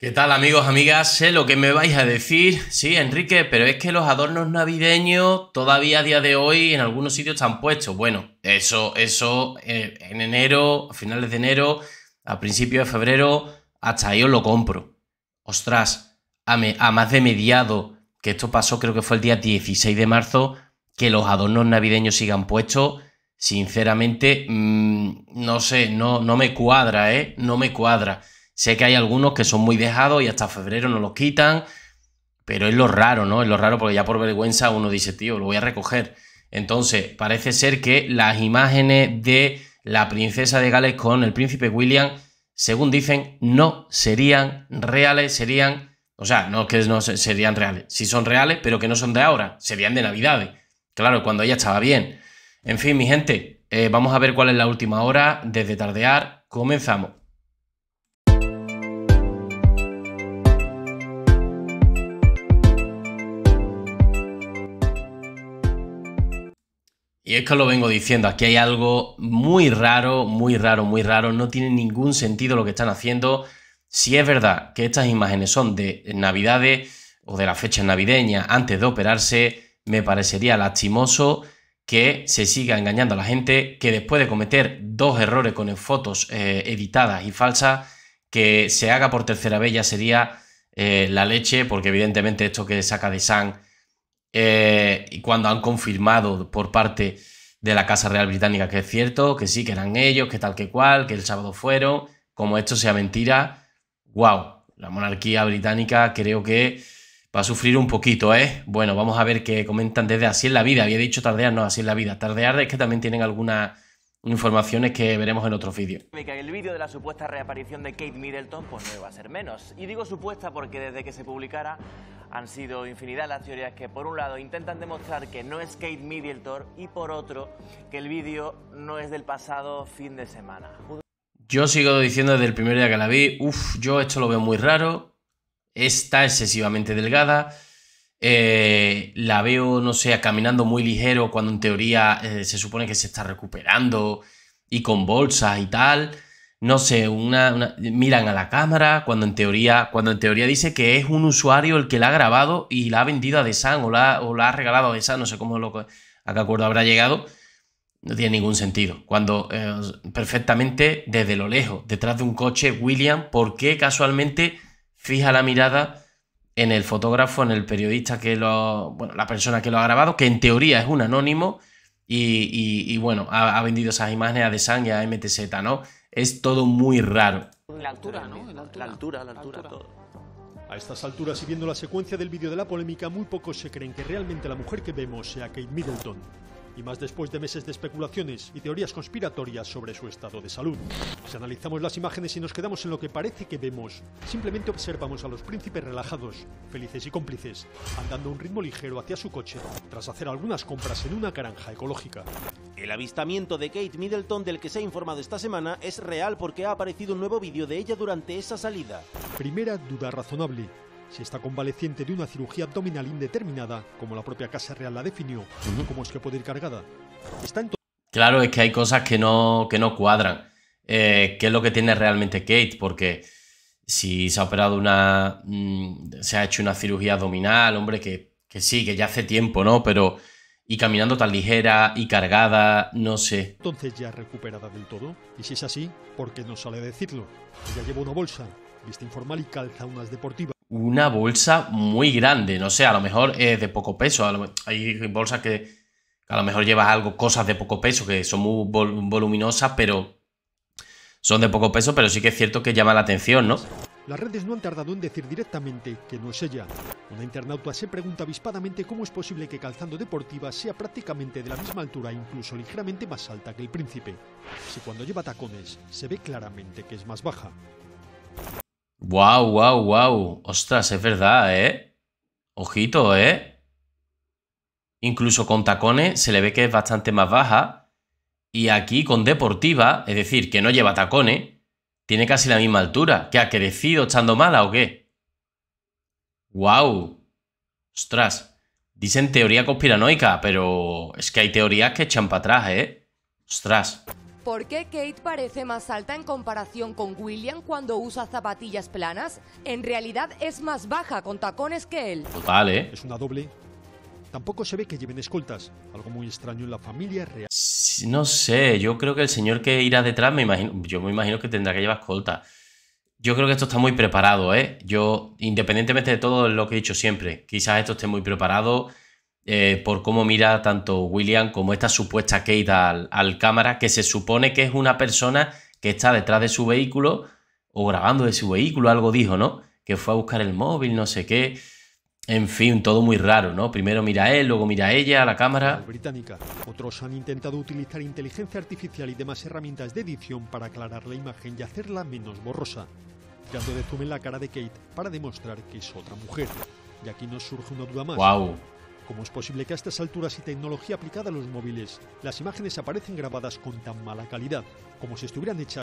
¿Qué tal amigos, amigas? Sé lo que me vais a decir. Sí, Enrique, pero es que los adornos navideños todavía a día de hoy en algunos sitios están puestos. Bueno, eso, eso eh, en enero, a finales de enero, a principios de febrero, hasta os lo compro. Ostras, a, a más de mediado, que esto pasó creo que fue el día 16 de marzo, que los adornos navideños sigan puestos, sinceramente, mm, no sé, no, no me cuadra, ¿eh? No me cuadra. Sé que hay algunos que son muy dejados y hasta febrero no los quitan, pero es lo raro, ¿no? Es lo raro porque ya por vergüenza uno dice, tío, lo voy a recoger. Entonces, parece ser que las imágenes de la princesa de Gales con el príncipe William, según dicen, no serían reales, serían, o sea, no que no serían reales, sí son reales, pero que no son de ahora, serían de Navidades. Claro, cuando ella estaba bien. En fin, mi gente, eh, vamos a ver cuál es la última hora desde tardear. Comenzamos. Y es que lo vengo diciendo, aquí hay algo muy raro, muy raro, muy raro, no tiene ningún sentido lo que están haciendo. Si es verdad que estas imágenes son de Navidades o de la fecha navideña, antes de operarse, me parecería lastimoso que se siga engañando a la gente, que después de cometer dos errores con fotos eh, editadas y falsas, que se haga por tercera vez ya sería eh, la leche, porque evidentemente esto que saca de San eh, y cuando han confirmado por parte de la Casa Real Británica que es cierto, que sí, que eran ellos, que tal que cual, que el sábado fueron, como esto sea mentira, wow, la monarquía británica creo que va a sufrir un poquito, ¿eh? Bueno, vamos a ver qué comentan desde Así en la Vida, había dicho tardear, no, Así en la Vida, tardear es que también tienen alguna Informaciones que veremos en otro vídeo. El vídeo de la supuesta reaparición de Kate Middleton pues no va a ser menos. Y digo supuesta porque desde que se publicara han sido infinidad las teorías que por un lado intentan demostrar que no es Kate Middleton y por otro que el vídeo no es del pasado fin de semana. Yo sigo diciendo desde el primer día que la vi, uff, yo esto lo veo muy raro, está excesivamente delgada eh, la veo, no sé, caminando muy ligero cuando en teoría eh, se supone que se está recuperando y con bolsa y tal. No sé, una, miran a la cámara cuando en, teoría, cuando en teoría dice que es un usuario el que la ha grabado y la ha vendido a Desan o la, o la ha regalado a Desan, no sé cómo lo, a qué acuerdo habrá llegado. No tiene ningún sentido. Cuando eh, perfectamente desde lo lejos, detrás de un coche, William, ¿por qué casualmente fija la mirada? en el fotógrafo, en el periodista que lo. Bueno, la persona que lo ha grabado, que en teoría es un anónimo y, y, bueno, ha, vendido esas imágenes a de y a MTZ, ¿no? Es todo muy raro. La altura, ¿no? La la la altura, la altura. todo. A estas alturas y viendo la secuencia del vídeo de la polémica, muy pocos se creen que realmente la mujer que vemos sea Kate Middleton y más después de meses de especulaciones y teorías conspiratorias sobre su estado de salud. Si analizamos las imágenes y nos quedamos en lo que parece que vemos, simplemente observamos a los príncipes relajados, felices y cómplices, andando a un ritmo ligero hacia su coche tras hacer algunas compras en una granja ecológica. El avistamiento de Kate Middleton del que se ha informado esta semana es real porque ha aparecido un nuevo vídeo de ella durante esa salida. Primera duda razonable. Si está convaleciente de una cirugía abdominal indeterminada, como la propia Casa Real la definió, como es que puede ir cargada. Está claro, es que hay cosas que no, que no cuadran. Eh, ¿Qué es lo que tiene realmente Kate? Porque si se ha operado una. Mm, se ha hecho una cirugía abdominal, hombre, que, que sí, que ya hace tiempo, ¿no? Pero y caminando tan ligera y cargada, no sé. Entonces ya recuperada del todo. Y si es así, ¿por qué no sale a decirlo? ya lleva una bolsa, vista informal y calza unas deportivas una bolsa muy grande. No sé, a lo mejor es de poco peso. hay bolsas que a lo mejor llevas algo, cosas de poco peso, que son muy voluminosas, pero son de poco peso, pero sí que es cierto que llama la atención, ¿no? Las redes no han tardado en decir directamente que no es ella. Una internauta se pregunta avispadamente cómo es posible que Calzando Deportiva sea prácticamente de la misma altura, incluso ligeramente más alta que el príncipe. Si cuando lleva tacones se ve claramente que es más baja. Wow, wow, wow. Ostras, es verdad, ¿eh? Ojito, ¿eh? Incluso con tacones se le ve que es bastante más baja. Y aquí con deportiva, es decir, que no lleva tacones, tiene casi la misma altura. ¿Qué ha crecido estando mala o qué? Wow. Ostras. Dicen teoría conspiranoica, pero es que hay teorías que echan para atrás, ¿eh? Ostras. ¿Por qué Kate parece más alta en comparación con William cuando usa zapatillas planas? En realidad es más baja con tacones que él. Total, pues ¿eh? Es una doble. Tampoco se ve que lleven escoltas, algo muy extraño en la familia real. No sé, yo creo que el señor que irá detrás, me imagino, yo me imagino que tendrá que llevar escolta. Yo creo que esto está muy preparado, ¿eh? Yo, independientemente de todo lo que he dicho siempre, quizás esto esté muy preparado eh, por cómo mira tanto William como esta supuesta Kate al, al, cámara, que se supone que es una persona que está detrás de su vehículo o grabando de su vehículo, algo dijo, ¿no? Que fue a buscar el móvil, no sé qué. En fin, todo muy raro, ¿no? Primero mira él, luego mira ella, a la cámara. Británica. Otros han intentado utilizar inteligencia artificial y demás herramientas de edición para aclarar la imagen y hacerla menos borrosa, dando de zoom la cara de Kate para demostrar que es otra mujer. Y aquí nos surge una duda más. Wow. ¿Cómo es posible que a estas alturas y tecnología aplicada a los móviles las imágenes aparecen grabadas con tan mala calidad, como si estuvieran hechas?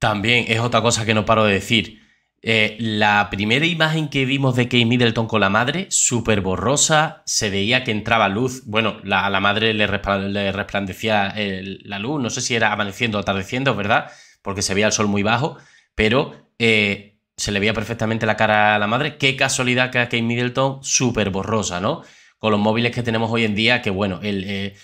También es otra cosa que no paro de decir. Eh, la primera imagen que vimos de Kate Middleton con la madre, súper borrosa, se veía que entraba luz. Bueno, a la madre le, resplandecía la luz, no sé si era amaneciendo o atardeciendo, ¿verdad? Porque se veía el sol muy bajo, pero eh, se le veía perfectamente la cara a la madre. Qué casualidad que a Kate Middleton, súper borrosa, ¿no? los móviles que tenemos hoy en día, que bueno, el, eh,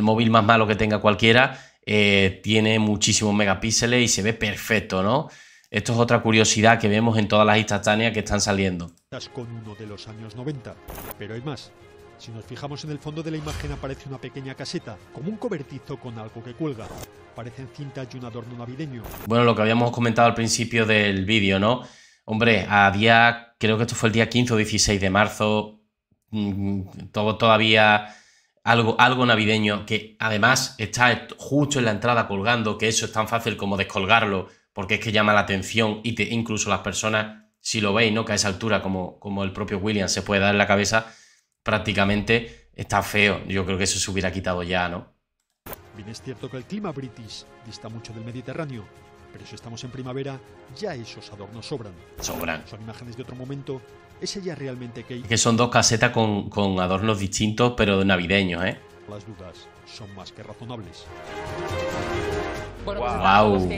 móvil más malo que tenga cualquiera eh, tiene muchísimos megapíxeles y se ve perfecto, ¿no? Esto es otra curiosidad que vemos en todas las instantáneas que están saliendo. Con uno de los años 90, pero hay más. Si nos fijamos en el fondo de la imagen aparece una pequeña caseta, como un cobertizo con algo que cuelga. Parecen cintas y un adorno navideño. Bueno, lo que habíamos comentado al principio del vídeo, ¿no? Hombre, a día, creo que esto fue el día 15 o 16 de marzo, Mm, todo, todavía algo, algo navideño que además está justo en la entrada colgando, que eso es tan fácil como descolgarlo, porque es que llama la atención y te, incluso las personas, si lo veis, ¿no? Que a esa altura, como, como el propio William se puede dar en la cabeza, prácticamente está feo. Yo creo que eso se hubiera quitado ya, ¿no? Bien es cierto que el clima british dista mucho del Mediterráneo, pero si estamos en primavera, ya esos adornos sobran. Sobran. Son imágenes de otro momento ¿Es ella realmente que son dos casetas con, adornos distintos, pero navideños, ¿eh? Las dudas son más que razonables. Bueno, pues wow.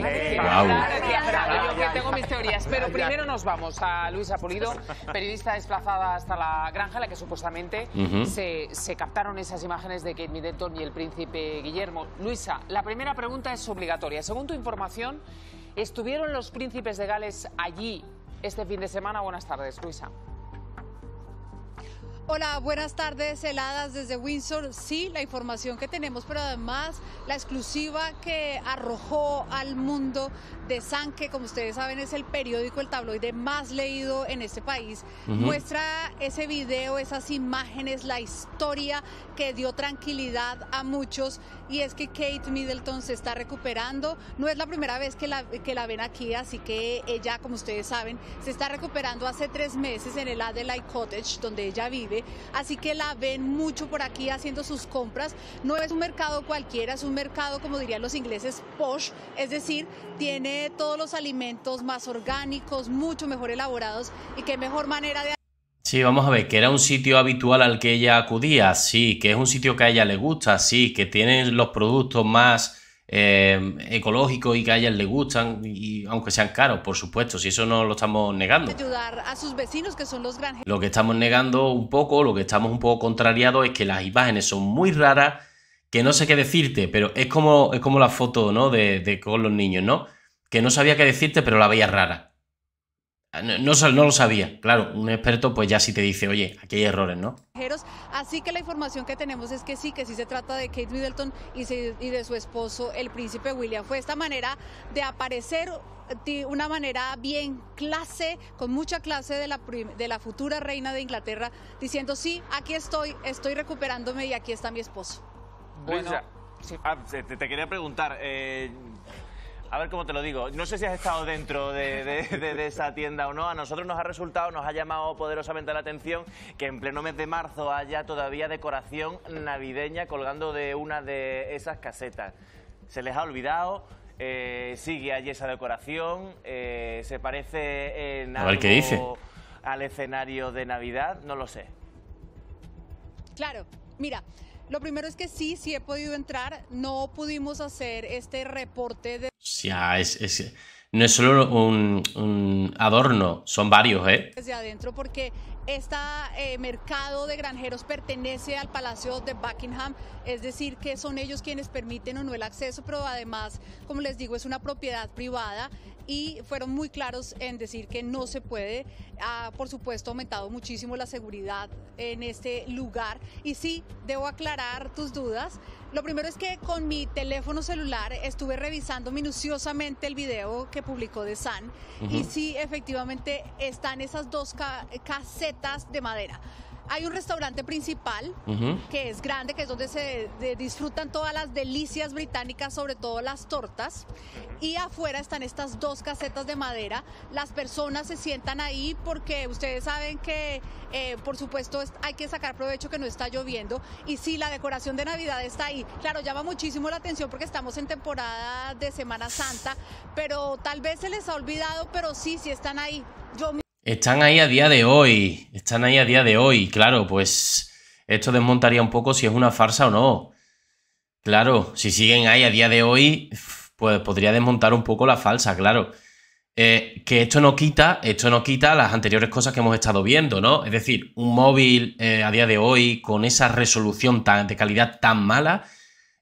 tengo mis teorías, pero primero nos vamos a Luisa Pulido, periodista desplazada hasta la granja la que supuestamente se, se, captaron esas imágenes de Kate Middleton y el príncipe Guillermo. Luisa, la primera pregunta es obligatoria. Según tu información, ¿estuvieron los príncipes de Gales allí este fin de semana? Buenas tardes, Luisa. Hola, buenas tardes, heladas desde Windsor. Sí, la información que tenemos, pero además la exclusiva que arrojó al mundo de San, que como ustedes saben es el periódico, el tabloide más leído en este país, muestra ese video, esas imágenes, la historia que dio tranquilidad a muchos y es que Kate Middleton se está recuperando. No es la primera vez que la ven aquí, así que ella, como ustedes saben, se está recuperando hace tres meses en el Adelaide Cottage, donde ella vive así que la ven mucho por aquí haciendo sus compras. No es un mercado cualquiera, es un mercado, como dirían los ingleses, posh, es decir, tiene todos los alimentos más orgánicos, mucho mejor elaborados y qué mejor manera de... Sí, vamos a ver, que era un sitio habitual al que ella acudía, sí, que es un sitio que a ella le gusta, sí, que tiene los productos más Em, ecológico ecológicos y que a ellas les gustan, y aunque sean caros, por supuesto, si eso no lo estamos negando. Lo que estamos negando un poco, lo que estamos un poco contrariados es que las imágenes son muy raras, que no sé qué decirte, pero es como, es como la foto ¿no? de, de con los niños, ¿no? Que no sabía qué decirte, pero la veía rara. Ah, no, lo sabía, claro, un experto pues ya sí te dice, oye, aquí hay errores, ¿no? Así que la información que tenemos es que sí, que sí se trata de Kate Middleton y, de su esposo, el príncipe William. Fue esta manera de aparecer de una manera bien clase, con mucha clase de la, futura reina de Inglaterra, diciendo, sí, aquí estoy, estoy recuperándome y aquí está mi esposo. Bueno, ah, te, te, quería preguntar, eh, a ver cómo te lo digo. No sé si has estado dentro de, esa tienda o no. A nosotros nos ha resultado, nos ha llamado poderosamente la atención que en pleno mes de marzo haya todavía decoración navideña colgando de una de esas casetas. Se les ha olvidado. Eh, sigue allí esa decoración. Eh, se parece en al escenario de Navidad. No lo sé. Claro, mira. Lo primero es que sí, sí he podido entrar. No pudimos hacer este reporte de... O sea, es, es no es solo un, un, adorno, son varios, ¿eh? Desde adentro, porque este eh, mercado de granjeros pertenece al Palacio de Buckingham, es decir, que son ellos quienes permiten o no el acceso, pero además, como les digo, es una propiedad privada y fueron muy claros en decir que no se puede. Ha, por supuesto, aumentado muchísimo la seguridad en este lugar. Y sí, debo aclarar tus dudas. Lo primero es que con mi teléfono celular estuve revisando minuciosamente el video que publicó de San. Y sí, efectivamente, están esas dos casetas de madera. Hay un restaurante principal que es grande, que es donde se disfrutan todas las delicias británicas, sobre todo las tortas. Y afuera están estas dos casetas de madera. Las personas se sientan ahí porque ustedes saben que, eh, por supuesto, hay que sacar provecho que no está lloviendo. Y sí, la decoración de Navidad está ahí. Claro, llama muchísimo la atención porque estamos en temporada de Semana Santa, pero tal vez se les ha olvidado, pero sí, sí están ahí. Yo están ahí a día de hoy, están ahí a día de hoy, claro, pues esto desmontaría un poco si es una farsa o no. Claro, si siguen ahí a día de hoy, pues podría desmontar un poco la falsa, claro. Eh, que esto no quita, esto no quita las anteriores cosas que hemos estado viendo, ¿no? Es decir, un móvil eh, a día de hoy con esa resolución de calidad tan mala,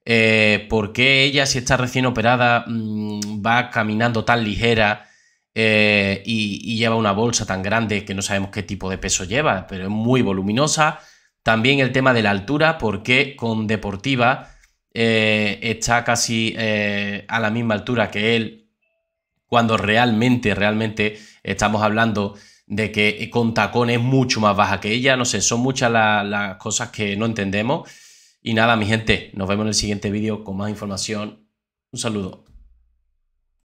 eh, ¿por qué ella si está recién operada mm, va caminando tan ligera? Eh, y, lleva una bolsa tan grande que no sabemos qué tipo de peso lleva, pero es muy voluminosa. También el tema de la altura, porque con Deportiva eh, está casi eh, a la misma altura que él, cuando realmente, realmente estamos hablando de que con tacón es mucho más baja que ella. No sé, son muchas las cosas que no entendemos. Y nada, mi gente, nos vemos en el siguiente vídeo con más información. Un saludo.